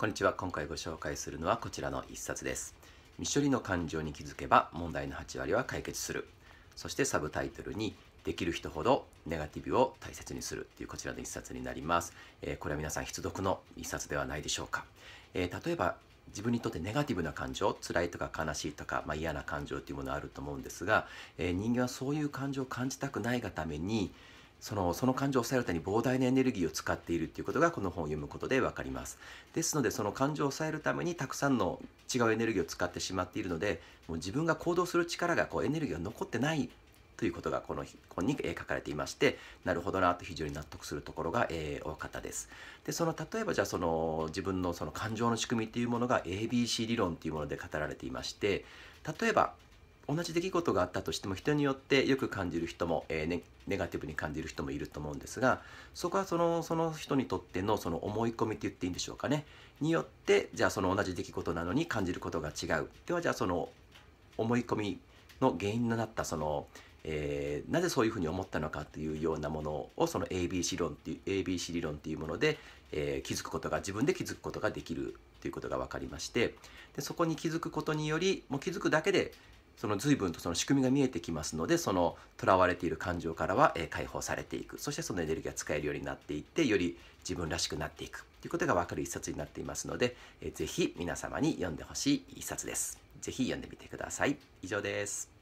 こんにちは今回ご紹介するのはこちらの1冊です未処理の感情に気づけば問題の8割は解決するそしてサブタイトルにできる人ほどネガティブを大切にするというこちらの一冊になります、えー、これは皆さん必読の一冊ではないでしょうか、えー、例えば自分にとってネガティブな感情辛いとか悲しいとか、まあ、嫌な感情っていうものあると思うんですが、えー、人間はそういう感情を感じたくないがためにそのその感情を抑えるために膨大なエネルギーを使っているということがこの本を読むことで分かりますですのでその感情を抑えるためにたくさんの違うエネルギーを使ってしまっているのでもう自分が行動する力がこうエネルギーが残ってないということがこの本に書かれていましてなるほどなと非常に納得するところが、えー、多かったです。でその例えばじゃあその自分のその感情の仕組みっていうものが ABC 理論っていうもので語られていまして例えば同じ出来事があったとしても人によってよく感じる人も、えーね、ネガティブに感じる人もいると思うんですがそこはそのその人にとってのその思い込みって言っていいんでしょうかねによってじゃあその同じ出来事なのに感じることが違うではじゃあその思い込みの原因になったその、えー、なぜそういうふうに思ったのかというようなものをその ABC 論っていう ABC 理論っていうもので、えー、気づくことが自分で気づくことができるということが分かりましてでそこに気づくことによりもう気づくだけで、その随分とその仕組みが見えてきますのでそのとらわれている感情からはえ解放されていくそしてそのエネルギーが使えるようになっていってより自分らしくなっていくということが分かる一冊になっていますのでえ是非皆様に読んでほしい一冊です。是非読んでみてください。以上です。